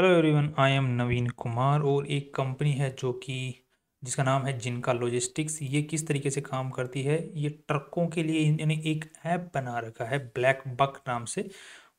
hello everyone I am Naveen Kumar और एक company है जो कि जिसका नाम है जिनका लॉजिस्टिक्स ये किस तरीके से काम करती है ये ट्रकों के लिए यानी एक ऐप बना रखा है ब्लैक बक नाम से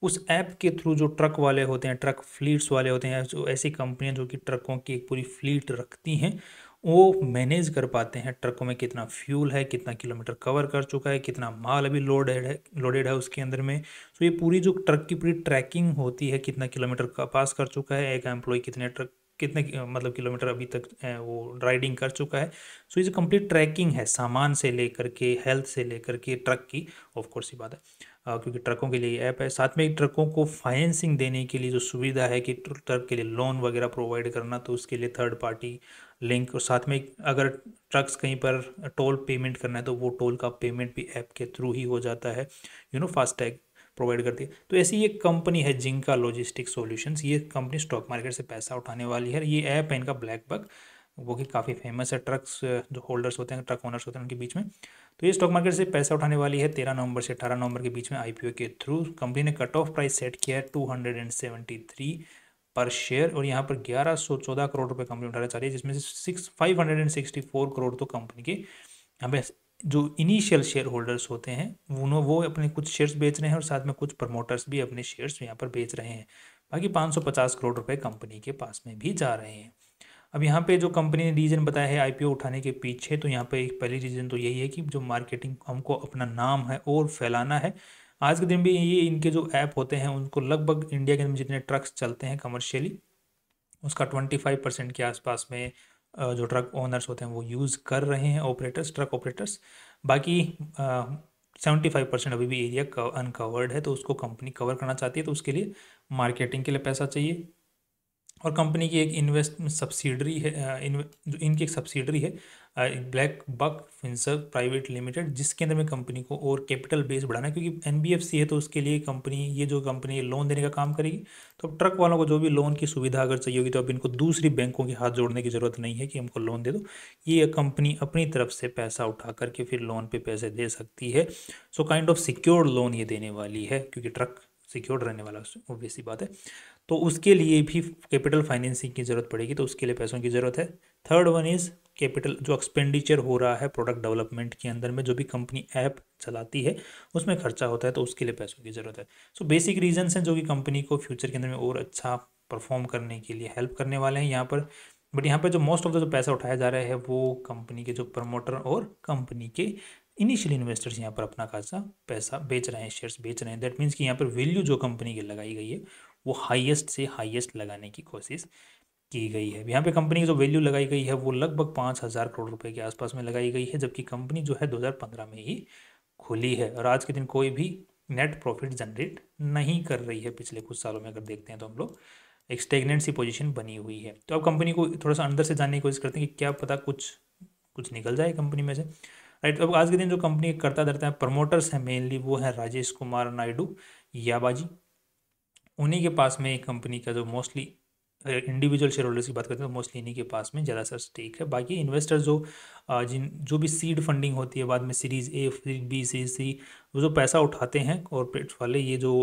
उस ऐप के थ्रू जो ट्रक वाले होते हैं ट्रक फ्लीट्स वाले होते हैं जो ऐसी कंपनियां जो कि ट्रकों की एक पूरी फ्लीट रखती हैं वो मैनेज कर पाते हैं ट्रकों में कितना फ्यूल है कितना किलोमीटर कवर कर चुका है कितना माल अभी लोडेड है लोडेड है उसके अंदर में सो ये पूरी जो ट्रक की पूरी ट्रैकिंग होती है कितना किलोमीटर का पास कर चुका है एक एम्प्लॉय कितने ट्रक कितने मतलब किलोमीटर अभी तक वो राइडिंग कर चुका है सो ये जो कंप्लीट ट्रैकिंग है सामान से लेकर के हेल्थ से लेकर के ट्रक की ऑफ कोर्स ये बात है आ, क्योंकि ट्रकों के लिए ऐप है साथ में ट्रकों को फाइनेंसिंग देने के लिए जो सुविधा है कि ट्रक के लिए लोन वगैरह प्रोवाइड करना तो उसके लिए थर्ड पार्टी लिंक और साथ में अगर ट्रक्स कहीं पर टोल पेमेंट करना है तो वो टोल का पेमेंट भी ऐप के थ्रू ही हो जाता है यू नो फास्टैग प्रोवाइड करती है तो ऐसी ये कंपनी है जिंका लॉजिस्टिक सॉल्यूशंस ये कंपनी स्टॉक मार्केट से पैसा उठाने वाली है ये ऐप है इनका ब्लैक बग वो कि काफ़ी फेमस है ट्रक्स जो होल्डर्स होते हैं ट्रक ओनर्स होते हैं उनके बीच में तो ये स्टॉक मार्केट से पैसा उठाने वाली है तेरह नवंबर से अठारह नवंबर के बीच में आईपीओ के थ्रू कंपनी ने कट ऑफ प्राइस सेट किया है two hundred and seventy three पर शेयर और यहाँ पर ग्यारह सौ चौदह करोड़ रुपए कंपनी उठाना चाह रही है जिसमें से six five hundred and sixty four crore तो कंपनी के यहाँ पे जो इनिशियल शेयर होल्डर्स होते हैं उन्होंने वो अपने कुछ शेयर्स बेच रहे हैं और साथ में कुछ प्रमोटर्स भी अपने शेयर्स यहाँ पर बेच रहे हैं बाकी 550 करोड़ रुपए कंपनी के पास में भी जा रहे हैं अब यहाँ पे जो कंपनी ने रीज़न बताया है आईपीओ उठाने के पीछे तो यहाँ पे एक पहली रीज़न तो यही है कि जो मार्केटिंग हमको अपना नाम है और फैलाना है आज के दिन भी ये इनके जो ऐप होते हैं उनको लगभग इंडिया के अंदर जितने ट्रक्स चलते हैं कमर्शियली उसका ट्वेंटी फाइव परसेंट के आसपास में जो ट्रक ओनर्स होते हैं वो यूज़ कर रहे हैं ऑपरेटर्स ट्रक ऑपरेटर्स बाकी सेवेंटी फाइव परसेंट अभी भी एरिया अनकवर्ड है तो उसको कंपनी कवर करना चाहती है तो उसके लिए मार्केटिंग के लिए पैसा चाहिए और कंपनी की एक इन्वेस्ट सब्सिडरी है इन, इनकी एक सब्सिडरी है black buck finserv private limited जिसके अंदर में कंपनी को और कैपिटल बेस बढ़ाना है क्योंकि एन है तो उसके लिए कंपनी ये जो कंपनी लोन देने का काम करेगी तो अब ट्रक वालों को जो भी लोन की सुविधा अगर चाहिए होगी तो अब इनको दूसरी बैंकों के हाथ जोड़ने की ज़रूरत नहीं है कि हमको लोन दे दो ये कंपनी अपनी तरफ से पैसा उठा करके फिर लोन पर पैसे दे सकती है so kind of secured loan ये देने वाली है क्योंकि ट्रक सिक्योर्ड रहने वाला ऑब्वियस सी बात है तो उसके लिए भी कैपिटल फाइनेंसिंग की ज़रूरत पड़ेगी तो उसके लिए पैसों की ज़रूरत है थर्ड वन इज़ कैपिटल जो एक्सपेंडिचर हो रहा है प्रोडक्ट डेवलपमेंट के अंदर में जो भी कंपनी ऐप चलाती है उसमें खर्चा होता है तो उसके लिए पैसों की ज़रूरत है सो बेसिक रीजन्स हैं जो कि कंपनी को फ्यूचर के अंदर में और अच्छा परफॉर्म करने के लिए हेल्प करने वाले हैं यहाँ पर बट यहाँ पर जो मोस्ट ऑफ द जो पैसा उठाया जा रहा है वो कंपनी के जो प्रमोटर और कंपनी के इनिशियल इन्वेस्टर्स यहाँ पर अपना खासा पैसा बेच रहे हैं शेयर्स बेच रहे हैं दैट मीन्स कि यहाँ पर वैल्यू जो कंपनी की लगाई गई है वो हाईएस्ट से हाईएस्ट लगाने की कोशिश की गई है यहाँ पे कंपनी की जो वैल्यू लगाई गई है वो लगभग पाँच हज़ार करोड़ रुपए के आसपास में लगाई गई है जबकि कंपनी जो है 2015 में ही खुली है और आज के दिन कोई भी नेट प्रॉफिट जनरेट नहीं कर रही है पिछले कुछ सालों में अगर देखते हैं तो हम लोग एक स्टेगनेंट सी बनी हुई है तो अब कंपनी को थोड़ा सा अंदर से जानने की कोशिश करते हैं कि क्या पता कुछ कुछ निकल जाए कंपनी में से राइट अब आज के दिन जो कंपनी करता धरता है प्रमोटर्स हैं मेनली वो है राजेश कुमार नायडू याबाजी उन्हीं के पास में कंपनी का जो मोस्टली इंडिविजुअल शेयर होल्डर्स की बात करते हैं तो मोस्टली इन्हीं के पास में ज़्यादा सर स्टेक है बाकी इन्वेस्टर जो जिन जो भी सीड फंडिंग होती है बाद में series A series B series C वो जो पैसा उठाते हैं कॉरपोरेट्स वाले ये जो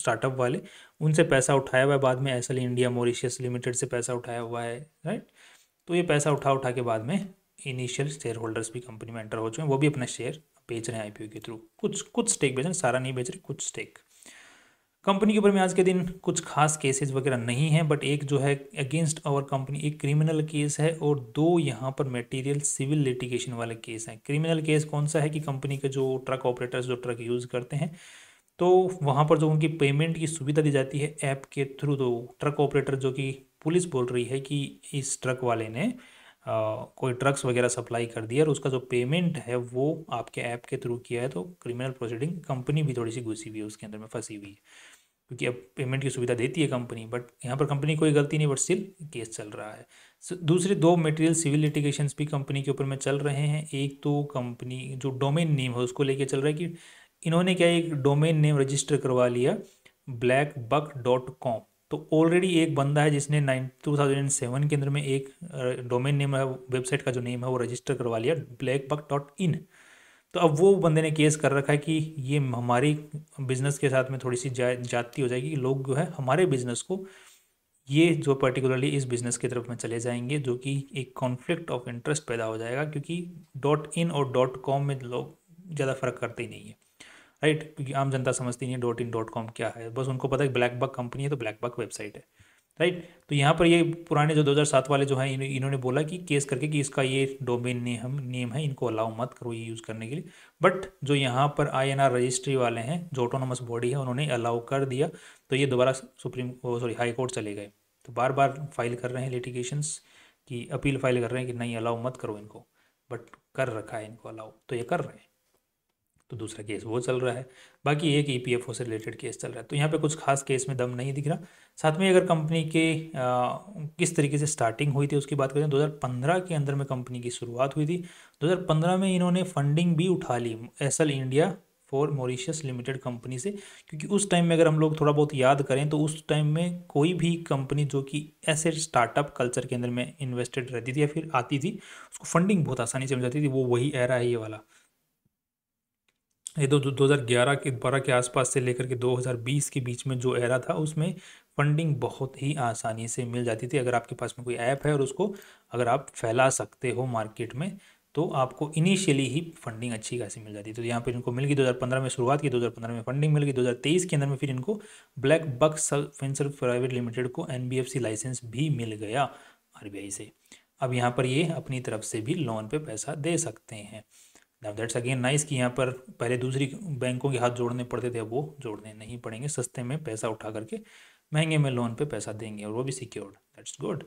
स्टार्टअप वाले उनसे पैसा उठाया हुआ है बाद में एस इंडिया मॉरिशियस लिमिटेड से पैसा उठाया हुआ है राइट तो ये पैसा उठा उठा के बाद में इनिशियल शेयर होल्डर्स भी कंपनी में एंटर हो चुके हैं वो भी अपना शेयर बेच रहे हैं आईपीओ के थ्रू कुछ कुछ स्टेक बेच रहे हैं सारा नहीं बेच रहे कुछ स्टेक कंपनी के ऊपर में आज के दिन कुछ खास केसेस वगैरह नहीं है बट एक जो है अगेंस्ट आवर कंपनी एक क्रिमिनल केस है और दो यहाँ पर मटेरियल सिविल लिटिगेशन वाले केस हैं क्रिमिनल केस कौन सा है कि कंपनी के जो ट्रक ऑपरेटर्स जो ट्रक यूज़ करते हैं तो वहाँ पर जो उनकी पेमेंट की सुविधा दी जाती है ऐप के थ्रू तो ट्रक ऑपरेटर जो कि पुलिस बोल रही है कि इस ट्रक वाले ने कोई ड्रग्स वगैरह सप्लाई कर दिया और उसका जो पेमेंट है वो आपके ऐप के थ्रू किया है तो क्रिमिनल प्रोसीडिंग कंपनी भी थोड़ी सी घुसी हुई है उसके अंदर में फंसी हुई है क्योंकि अब पेमेंट की सुविधा देती है कंपनी बट यहाँ पर कंपनी कोई गलती नहीं बट स्टिल केस चल रहा है दूसरे दो मटेरियल सिविल लिटिगेशन भी कंपनी के ऊपर में चल रहे हैं एक तो कंपनी जो डोमेन नेम है उसको लेके चल रहा है कि इन्होंने क्या एक डोमेन नेम रजिस्टर करवा लिया ब्लैक बक डॉट कॉम तो ऑलरेडी एक बंदा है जिसने nine two thousand and seven के अंदर में एक डोमेन नेम है वेबसाइट का जो नेम है वो रजिस्टर करवा लिया ब्लैक बक डॉट इन तो अब वो बंदे ने केस कर रखा है कि ये हमारी बिज़नेस के साथ में थोड़ी सी जा, जाती हो जाएगी लोग जो है हमारे बिज़नेस को ये जो पर्टिकुलरली इस बिज़नेस की तरफ में चले जाएंगे जो कि एक कॉन्फ्लिक्ट ऑफ इंटरेस्ट पैदा हो जाएगा क्योंकि डॉट इन और डॉट कॉम में लोग ज़्यादा फ़र्क करते ही नहीं है राइट क्योंकि आम जनता समझती नहीं है डॉट इन डॉट कॉम क्या है बस उनको पता है ब्लैक बक कंपनी है तो ब्लैक बक वेबसाइट है राइट तो यहाँ पर ये पुराने जो 2007 वाले जो हैं इन, इन्होंने बोला कि केस करके कि इसका ये डोमेन नेम नेम है इनको अलाउ मत करो ये यूज़ करने के लिए बट जो यहाँ पर आई रजिस्ट्री वाले हैं जो ऑटोनोमस बॉडी है उन्होंने अलाउ कर दिया तो ये दोबारा सुप्रीम सॉरी हाई कोर्ट चले गए तो बार बार फाइल कर रहे हैं लिटिगेशंस की अपील फाइल कर रहे हैं कि नहीं अलाउ मत करो इनको बट कर रखा है इनको अलाउ तो ये कर रहे हैं तो दूसरा केस वो चल रहा है बाकी एक ई e से रिलेटेड केस चल रहा है तो यहाँ पे कुछ खास केस में दम नहीं दिख रहा साथ में अगर कंपनी के आ, किस तरीके से स्टार्टिंग हुई थी उसकी बात करें 2015 के अंदर में कंपनी की शुरुआत हुई थी 2015 में इन्होंने फंडिंग भी उठा ली Essel India for Mauritius limited company से क्योंकि उस टाइम में अगर हम लोग थोड़ा बहुत याद करें तो उस टाइम में कोई भी कंपनी जो कि ऐसे स्टार्टअप कल्चर के अंदर में इन्वेस्टेड रहती थी या फिर आती थी उसको फंडिंग बहुत आसानी से मिल जाती थी वो वही एरा है ये वाला ये तो दो दो हज़ार ग्यारह के बारह के आसपास से लेकर के 2020 के बीच में जो एरा था उसमें फंडिंग बहुत ही आसानी से मिल जाती थी अगर आपके पास में कोई ऐप है और उसको अगर आप फैला सकते हो मार्केट में तो आपको इनिशियली ही फंडिंग अच्छी खासी मिल जाती तो यहाँ पर इनको मिल गई 2015 में शुरुआत की 2015 में फंडिंग मिल गई 2023 के अंदर में फिर इनको black bucks finserv private limited को एन लाइसेंस भी मिल गया आर से अब यहाँ पर ये अपनी तरफ से भी लोन पर पैसा दे सकते हैं नाउ दैट्स अगेन नाइस कि यहाँ पर पहले दूसरी बैंकों के हाथ जोड़ने पड़ते थे अब वो जोड़ने नहीं पड़ेंगे सस्ते में पैसा उठा करके महंगे में लोन पे पैसा देंगे और वो भी सिक्योर्ड दैट्स गुड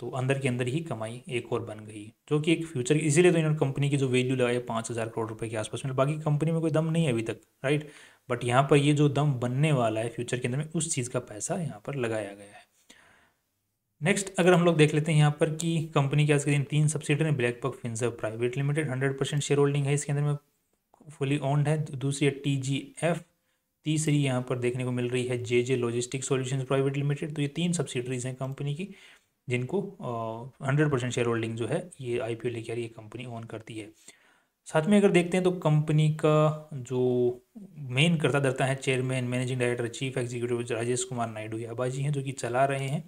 तो अंदर के अंदर ही कमाई एक और बन गई जो कि एक फ्यूचर इसीलिए तो इन्होंने कंपनी की जो वैल्यू लगाई पाँच हज़ार करोड़ रुपए के आसपास में बाकी कंपनी में कोई दम नहीं है अभी तक राइट बट यहाँ पर ये जो दम बनने वाला है फ्यूचर के अंदर में उस चीज़ का पैसा यहाँ पर लगाया गया है नेक्स्ट अगर हम लोग देख लेते हैं यहाँ पर कि कंपनी के आज के दिन तीन subsidiary black buck finserv private limited hundred percent share holding है इसके अंदर में फुली ओन्ड है दूसरी टी जी एफ तीसरी यहाँ पर देखने को मिल रही है J J logistic solution private limited तो ये तीन सब्सिडरीज हैं कंपनी की जिनको हंड्रेड परसेंट शेयर होल्डिंग जो है ये आई पी ओ लेके आ रही है कंपनी ओन करती है साथ में अगर देखते हैं तो कंपनी का जो मेन करता दर्ता है chairman managing director chief executive Rajesh Kumar Naidu या बाजी हैं जो कि चला रहे हैं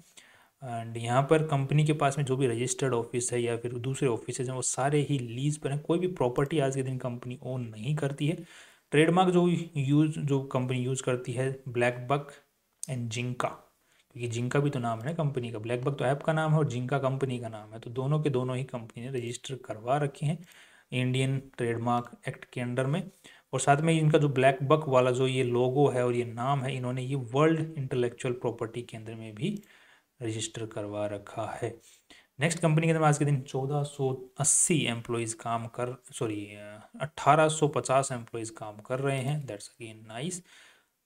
एंड यहाँ पर कंपनी के पास में जो भी रजिस्टर्ड ऑफिस है या फिर दूसरे ऑफिसेज हैं वो सारे ही लीज पर हैं कोई भी प्रॉपर्टी आज के दिन कंपनी ओन नहीं करती है ट्रेडमार्क जो यूज जो कंपनी यूज़ करती है ब्लैक बक एंड जिंका क्योंकि जिंका भी तो नाम है ना कंपनी का ब्लैक बक तो ऐप का नाम है और जिंका कंपनी का नाम है तो दोनों के दोनों ही कंपनी ने रजिस्टर करवा रखे हैं इंडियन ट्रेडमार्क एक्ट के अंडर में और साथ में इनका जो ब्लैक बक वाला जो ये लोगो है और ये नाम है इन्होंने ये वर्ल्ड इंटेलेक्चुअल प्रॉपर्टी के अंदर में भी रजिस्टर करवा रखा है नेक्स्ट कंपनी के अंदर आज के दिन 1480 एम्प्लॉयज़ काम कर सॉरी 1850 एम्प्लॉयज़ काम कर रहे हैं दैट्स अगेन नाइस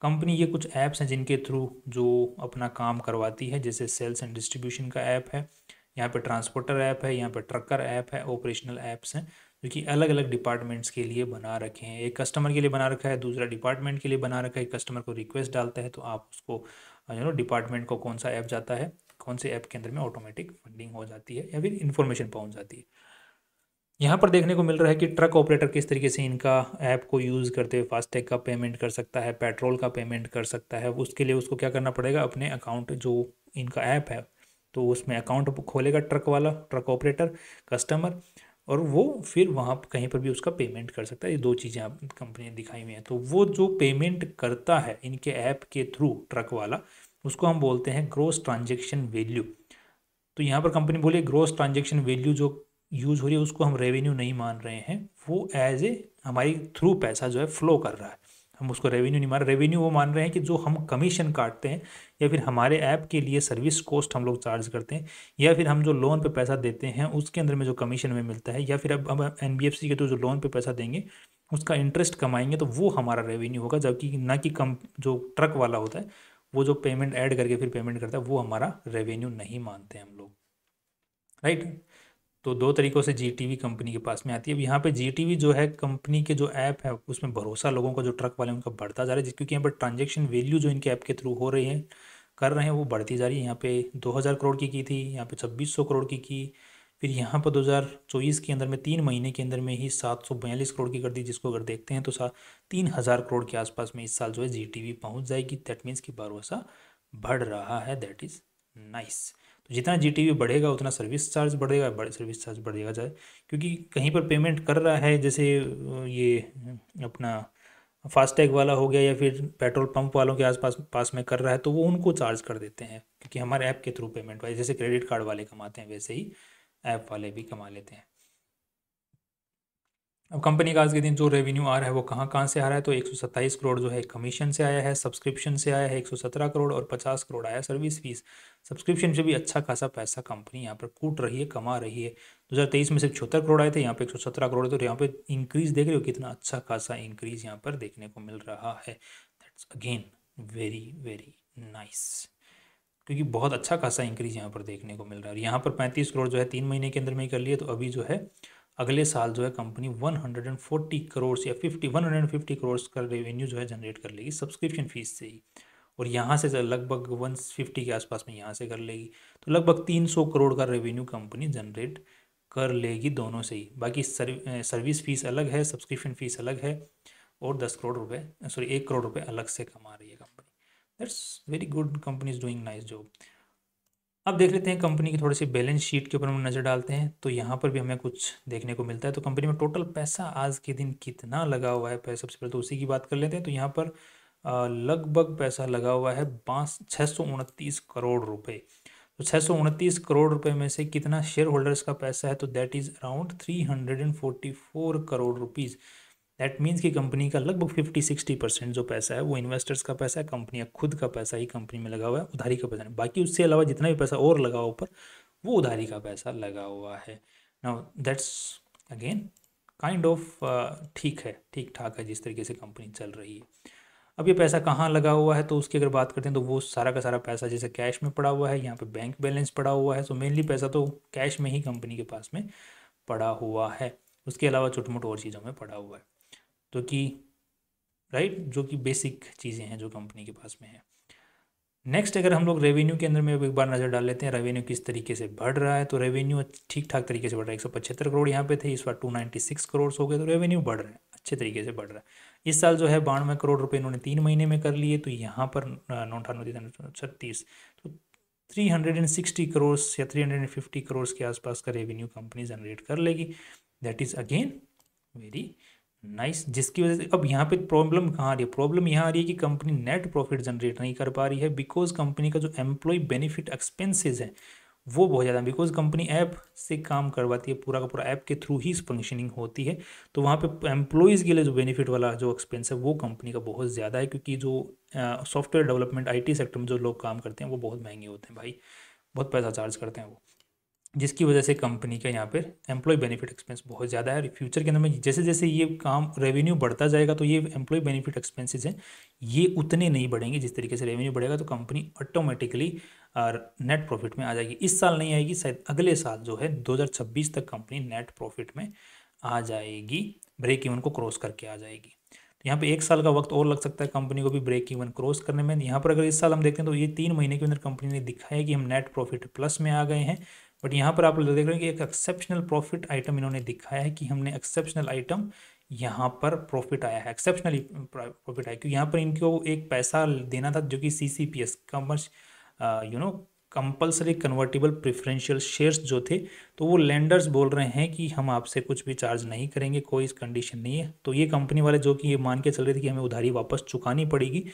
कंपनी ये कुछ ऐप्स हैं जिनके थ्रू जो अपना काम करवाती है जैसे सेल्स एंड डिस्ट्रीब्यूशन का ऐप है यहाँ पे ट्रांसपोर्टर ऐप है यहाँ पे ट्रकर ऐप है ऑपरेशनल ऐप्स हैं जो कि अलग अलग डिपार्टमेंट्स के लिए बना रखे हैं एक कस्टमर के लिए बना रखा है दूसरा डिपार्टमेंट के लिए बना रखा है कस्टमर को रिक्वेस्ट डालता है तो आप उसको यू नो डिपार्टमेंट को कौन सा ऐप जाता है कौन से ऐप के अंदर में ऑटोमेटिक फंडिंग हो जाती है या फिर इन्फॉर्मेशन पहुंच जाती है यहाँ पर देखने को मिल रहा है कि ट्रक ऑपरेटर किस तरीके से इनका ऐप को यूज़ करते हुए फास्टैग का पेमेंट कर सकता है पेट्रोल का पेमेंट कर सकता है उसके लिए उसको क्या करना पड़ेगा अपने अकाउंट जो इनका ऐप है तो उसमें अकाउंट खोलेगा ट्रक वाला ट्रक ऑपरेटर कस्टमर और वो फिर वहाँ कहीं पर भी उसका पेमेंट कर सकता है ये दो चीज़ें आप कंपनी दिखाई हुई हैं तो वो जो पेमेंट करता है इनके ऐप के थ्रू ट्रक वाला उसको हम बोलते हैं ग्रोस ट्रांजेक्शन वैल्यू तो यहाँ पर कंपनी बोली ग्रोस ट्रांजेक्शन वैल्यू जो यूज़ हो रही है उसको हम रेवेन्यू नहीं मान रहे हैं वो एज ए हमारी थ्रू पैसा जो है फ्लो कर रहा है हम उसको रेवेन्यू नहीं मान रहे रेवेन्यू वो मान रहे हैं कि जो हम कमीशन काटते हैं या फिर हमारे ऐप के लिए सर्विस कॉस्ट हम लोग चार्ज करते हैं या फिर हम जो लोन पे पैसा देते हैं उसके अंदर में जो कमीशन हमें मिलता है या फिर अब हम एन के थ्रू तो जो लोन पे पैसा देंगे उसका इंटरेस्ट कमाएंगे तो वो हमारा रेवेन्यू होगा जबकि ना कि कम जो ट्रक वाला होता है वो जो पेमेंट ऐड करके फिर पेमेंट करता है वो हमारा रेवेन्यू नहीं मानते हम लोग राइट तो दो तरीक़ों से जीटीवी कंपनी के पास में आती है अब यहाँ पे जीटीवी जो है कंपनी के जो ऐप है उसमें भरोसा लोगों का जो ट्रक वाले उनका बढ़ता जा रहा है क्योंकि यहाँ पर ट्रांजेक्शन वैल्यू जो इनके ऐप के थ्रू हो रही है कर रहे हैं वो बढ़ती जा रही है यहाँ पे 2000 करोड़ की की थी यहाँ पे 2600 करोड़ की की फिर यहाँ पर 2024 के अंदर में तीन महीने के अंदर में ही सात सौ बयालीस करोड़ की कर दी जिसको अगर देखते हैं तो सा तीन हज़ार करोड़ के आसपास में इस साल जो है जी टी वी पहुँच जाएगी दैट मीन्स कि भरोसा बढ़ रहा है दैट इज़ नाइस तो जितना जी टी वी बढ़ेगा उतना सर्विस चार्ज बढ़ेगा बड़े सर्विस चार्ज बढ़ेगा जाए क्योंकि कहीं पर पेमेंट कर रहा है जैसे ये अपना फास्टैग वाला हो गया या फिर पेट्रोल पंप वालों के आसपास पास में कर रहा है तो वो उनको चार्ज कर देते हैं क्योंकि हमारे ऐप के थ्रू पेमेंट वाइज जैसे क्रेडिट कार्ड वाले कमाते हैं वैसे ही ऐप वाले भी कमा लेते हैं अब कंपनी का आज के दिन जो रेवेन्यू आ रहा है वो कहाँ कहाँ से आ रहा है तो एक करोड़ जो है कमीशन से आया है सब्सक्रिप्शन से आया है एक करोड़ और 50 करोड़ आया सर्विस फीस सब्सक्रिप्शन से भी अच्छा खासा पैसा कंपनी यहाँ पर कूट रही है कमा रही है 2023 में सिर्फ छहत्तर करोड़ आए थे यहाँ पे एक करोड़ तो यहाँ पे इंक्रीज देख रहे हो कितना अच्छा खासा इंक्रीज यहाँ पर देखने को मिल रहा है that's again very very nice क्योंकि बहुत अच्छा खासा इंक्रीज यहाँ पर देखने को मिल रहा है और यहाँ पर पैंतीस करोड़ जो है तीन महीने के अंदर में ही कर लिए तो अभी जो है अगले साल जो है company one hundred and forty crore या fifty one and fifty crore का रेवेन्यू जो है जनरेट कर लेगी सब्सक्रिप्शन फीस से ही और यहाँ से लगभग वन फिफ्टी के आसपास में यहाँ से कर लेगी तो लगभग तीन सौ करोड़ का रेवेन्यू कंपनी जनरेट कर लेगी दोनों से ही बाकी सर्विस फीस अलग है सब्सक्रिप्शन फीस अलग है और दस करोड़ रुपये सॉरी एक करोड़ रुपये अलग से कमा रही है that's very good company is doing nice job अब देख लेते हैं कंपनी की थोड़ी सी बैलेंस शीट के ऊपर हम नज़र डालते हैं तो यहाँ पर भी हमें कुछ देखने को मिलता है तो कंपनी में टोटल पैसा आज के दिन कितना लगा हुआ है सबसे पहले तो उसी की बात कर लेते हैं तो यहाँ पर लगभग पैसा लगा हुआ है पाँच छः सौ उनतीस करोड़ रुपए तो छः सौ उनतीस करोड़ रुपए में से कितना शेयर होल्डर्स का पैसा है तो that is around three hundred and forty four crore rupees that means कि कंपनी का लगभग फिफ्टी सिक्सटी परसेंट जो पैसा है वो इन्वेस्टर्स का पैसा है कंपनी का खुद का पैसा ही कंपनी में लगा हुआ है उधारी का पैसा नहीं बाकी उससे अलावा जितना भी पैसा और लगा हुआ ऊपर वो उधारी का पैसा लगा हुआ है now that's again kind of ठीक है ठीक ठाक है जिस तरीके से कंपनी चल रही है अब ये पैसा कहाँ लगा हुआ है तो उसकी अगर बात करते हैं तो वो सारा का सारा पैसा जैसे कैश में पड़ा हुआ है यहाँ पे बैंक बैलेंस पड़ा हुआ है सो मेनली पैसा तो कैश में ही कंपनी के पास में पड़ा हुआ है उसके अलावा मोटे और चीज़ों में पड़ा हुआ है जो कि राइट जो कि बेसिक चीज़ें हैं जो कंपनी के पास में है नेक्स्ट अगर हम लोग रेवेन्यू के अंदर में एक बार नज़र डाल लेते हैं रेवेन्यू किस तरीके से बढ़ रहा है तो रेवेन्यू ठीक ठाक तरीके से बढ़ रहा है एक सौ पचहत्तर करोड़ यहाँ पे थे इस बार टू नाइन्टी सिक्स करोड़ हो गए तो रेवेन्यू बढ़ रहा है अच्छे तरीके से बढ़ रहा है इस साल जो है बानवे करोड़ रुपए इन्होंने तीन महीने में कर लिए तो यहाँ पर नौ अठानवे छत्तीस तो three hundred and sixty crore या three hundred and fifty crore के आसपास का रेवेन्यू कंपनी जनरेट कर लेगी that is again very nice nice, जिसकी वजह से अब यहाँ पे प्रॉब्लम कहाँ आ रही है प्रॉब्लम यहाँ आ रही है कि कंपनी नेट प्रॉफिट जनरेट नहीं कर पा रही है बिकॉज कंपनी का जो एम्प्लॉय बेनिफिट एक्सपेंसेस है वो बहुत ज़्यादा बिकॉज कंपनी ऐप से काम करवाती है पूरा का पूरा ऐप के थ्रू ही फंक्शनिंग होती है तो वहाँ पे एम्प्लॉयज़ के लिए जो बेनिफिट वाला जो एक्सपेंस है वो कंपनी का बहुत ज़्यादा है क्योंकि जो सॉफ्टवेयर डेवलपमेंट आई सेक्टर में जो लोग काम करते हैं वो बहुत महंगे होते हैं भाई बहुत पैसा चार्ज करते हैं वो जिसकी वजह से कंपनी का यहाँ पर एम्प्लॉय बेनिफिट एक्सपेंस बहुत ज़्यादा है और फ्यूचर के अंदर में जैसे जैसे ये काम रेवेन्यू बढ़ता जाएगा तो ये एम्प्लॉय बेनिफिट एक्सपेंसेस हैं ये उतने नहीं बढ़ेंगे जिस तरीके से रेवेन्यू बढ़ेगा तो कंपनी ऑटोमेटिकली नेट प्रॉफिट में आ जाएगी इस साल नहीं आएगी शायद अगले साल जो है दो तक कंपनी नेट प्रॉफिट में आ जाएगी ब्रेक इवन को क्रॉस करके आ जाएगी तो यहाँ पे एक साल का वक्त और लग सकता है कंपनी को भी ब्रेक इवन क्रॉस करने में यहाँ पर अगर इस साल हम देखें तो ये तीन महीने के अंदर कंपनी ने दिखाया कि हम नेट प्रॉफिट प्लस में आ गए हैं बट यहाँ पर आप लोग देख रहे हैं कि एक एक्सेप्शनल प्रॉफिट आइटम इन्होंने दिखाया है कि हमने एक्सेप्शनल आइटम यहाँ पर प्रॉफिट आया है एक्सेप्शनली प्रॉफिट आया क्योंकि यहाँ पर इनको एक पैसा देना था जो कि C C P S commerce you know compulsory convertible preferential shares जो थे तो वो लेंडर्स बोल रहे हैं कि हम आपसे कुछ भी चार्ज नहीं करेंगे कोई कंडीशन नहीं है तो ये कंपनी वाले जो कि ये मान के चल रहे थे कि हमें उधारी वापस चुकानी पड़ेगी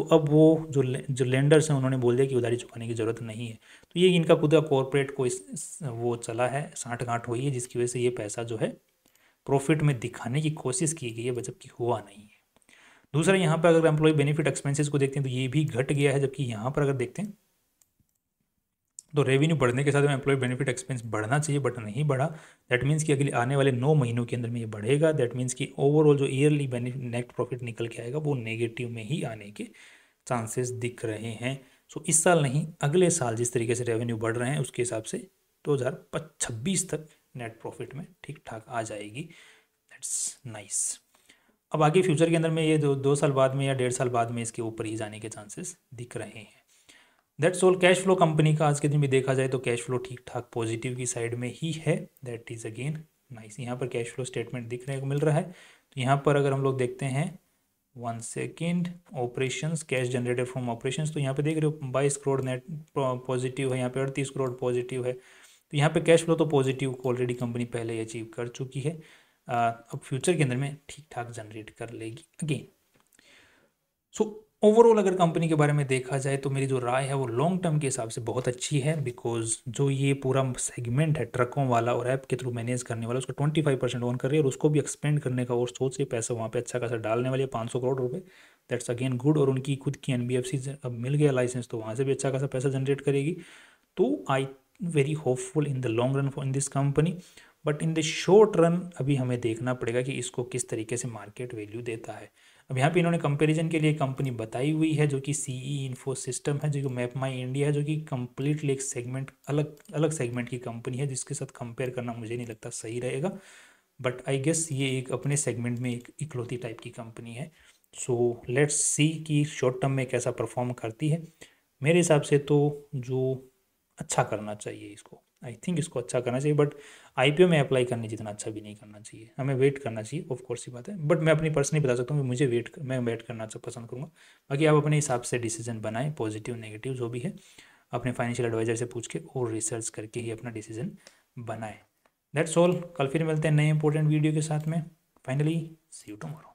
तो अब वो जो ले, जो लेंडर्स हैं उन्होंने बोल दिया कि उधारी चुकाने की ज़रूरत नहीं है तो ये इनका खुद का कॉरपोरेट को इस वो चला है साठ गांठ हुई है जिसकी वजह से ये पैसा जो है प्रॉफिट में दिखाने की कोशिश की गई है जबकि हुआ नहीं है दूसरा यहाँ पर अगर एम्प्लॉय बेनिफिट एक्सपेंसेस को देखते हैं तो ये भी घट गया है जबकि यहाँ पर अगर देखते हैं तो रेवेन्यू बढ़ने के साथ में एम्प्लॉय बेनिफिट एक्सपेंस बढ़ना चाहिए बट नहीं बढ़ा दैट मीन्स कि अगले आने वाले नौ महीनों के अंदर में ये बढ़ेगा दैट मीन्स कि ओवरऑल जो ईयरली नेट प्रॉफिट निकल के आएगा वो नेगेटिव में ही आने के चांसेस दिख रहे हैं सो इस साल नहीं अगले साल जिस तरीके से रेवेन्यू बढ़ रहे हैं उसके हिसाब से दो हज़ार छब्बीस तक नेट प्रॉफिट में ठीक ठाक आ जाएगी दैट्स नाइस अब आगे फ्यूचर के अंदर में ये दो दो साल बाद में या डेढ़ साल बाद में इसके ऊपर ही जाने के चांसेस दिख रहे हैं that's all cash flow company का आज के दिन भी देखा जाए तो कैश फ्लो ठीक ठाक पॉजिटिव की साइड में ही है दैट इज़ अगेन नाइस यहाँ पर कैश फ्लो स्टेटमेंट दिखने को मिल रहा है तो यहाँ पर अगर हम लोग देखते हैं one second operation cash generated from operation तो यहाँ पे देख रहे हो बाईस करोड़ नेट पॉजिटिव है यहाँ पे अड़तीस करोड़ पॉजिटिव है तो यहाँ पे कैश फ्लो तो पॉजिटिव ऑलरेडी कंपनी पहले अचीव कर चुकी है अब फ्यूचर के अंदर में ठीक ठाक जनरेट कर लेगी अगेन सो ओवरऑल अगर कंपनी के बारे में देखा जाए तो मेरी जो राय है वो लॉन्ग टर्म के हिसाब से बहुत अच्छी है बिकॉज जो ये पूरा सेगमेंट है ट्रकों वाला और ऐप के थ्रू मैनेज करने वाला उसको 25 परसेंट ऑन कर रही है और उसको भी एक्सपेंड करने का और सोच रही पैसा वहाँ पे अच्छा खासा डालने वाली है पाँच करोड़ रुपये दैट्स अगेन गुड और उनकी खुद की एन अब मिल गया लाइसेंस तो वहाँ से भी अच्छा खासा पैसा जनरेट करेगी तो I very hopeful in the long run for in this company but in the short run अभी हमें देखना पड़ेगा कि इसको किस तरीके से मार्केट वैल्यू देता है अब यहाँ पे इन्होंने कंपैरिजन के लिए कंपनी बताई हुई है जो कि सी ई इन्फो सिस्टम है जो कि मैप माई इंडिया है जो कि कम्प्लीटली एक सेगमेंट अलग अलग सेगमेंट की कंपनी है जिसके साथ कंपेयर करना मुझे नहीं लगता सही रहेगा बट आई गेस ये एक अपने सेगमेंट में एक इकलौती टाइप की कंपनी है सो लेट्स सी कि शॉर्ट टर्म में कैसा परफॉर्म करती है मेरे हिसाब से तो जो अच्छा करना चाहिए इसको आई थिंक इसको अच्छा करना चाहिए बट आई पी ओ में अप्लाई करने जितना अच्छा भी नहीं करना चाहिए हमें वेट करना चाहिए ऑफ कोर्स ही बात है बट मैं अपनी पर्सनली बता सकता हूँ कि मुझे वेट मैं वेट करना अच्छा पसंद करूँगा बाकी आप अपने हिसाब से डिसीजन बनाएं पॉजिटिव नेगेटिव जो भी है अपने फाइनेंशियल एडवाइजर से पूछ के और रिसर्च करके ही अपना डिसीजन बनाएं दैट्स ऑल कल फिर मिलते हैं नए इंपॉर्टेंट वीडियो के साथ में फाइनली सी यू टुमारो